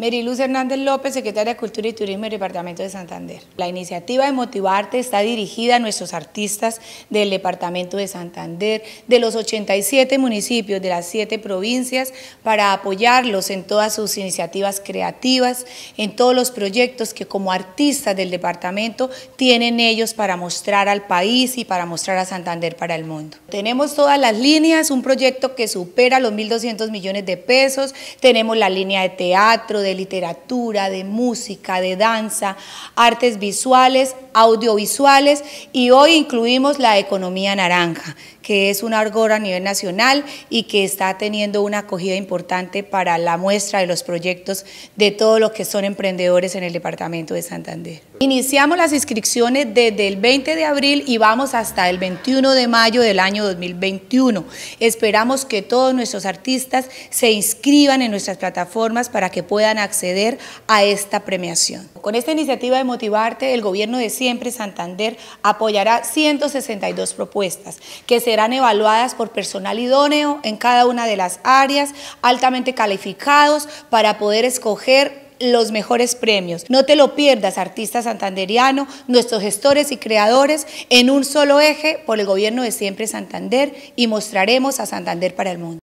Meriluz Luz Hernández López, secretaria de Cultura y Turismo del Departamento de Santander. La iniciativa de Motivarte está dirigida a nuestros artistas del Departamento de Santander, de los 87 municipios de las 7 provincias, para apoyarlos en todas sus iniciativas creativas, en todos los proyectos que como artistas del departamento tienen ellos para mostrar al país y para mostrar a Santander para el mundo. Tenemos todas las líneas, un proyecto que supera los 1.200 millones de pesos, tenemos la línea de teatro, de de literatura, de música, de danza, artes visuales, audiovisuales y hoy incluimos la economía naranja, que es un argor a nivel nacional y que está teniendo una acogida importante para la muestra de los proyectos de todos los que son emprendedores en el departamento de Santander. Iniciamos las inscripciones desde el 20 de abril y vamos hasta el 21 de mayo del año 2021. Esperamos que todos nuestros artistas se inscriban en nuestras plataformas para que puedan acceder a esta premiación. Con esta iniciativa de Motivarte, el gobierno de Siempre Santander apoyará 162 propuestas que serán evaluadas por personal idóneo en cada una de las áreas, altamente calificados para poder escoger los mejores premios. No te lo pierdas, artista santanderiano, nuestros gestores y creadores, en un solo eje por el gobierno de siempre Santander y mostraremos a Santander para el mundo.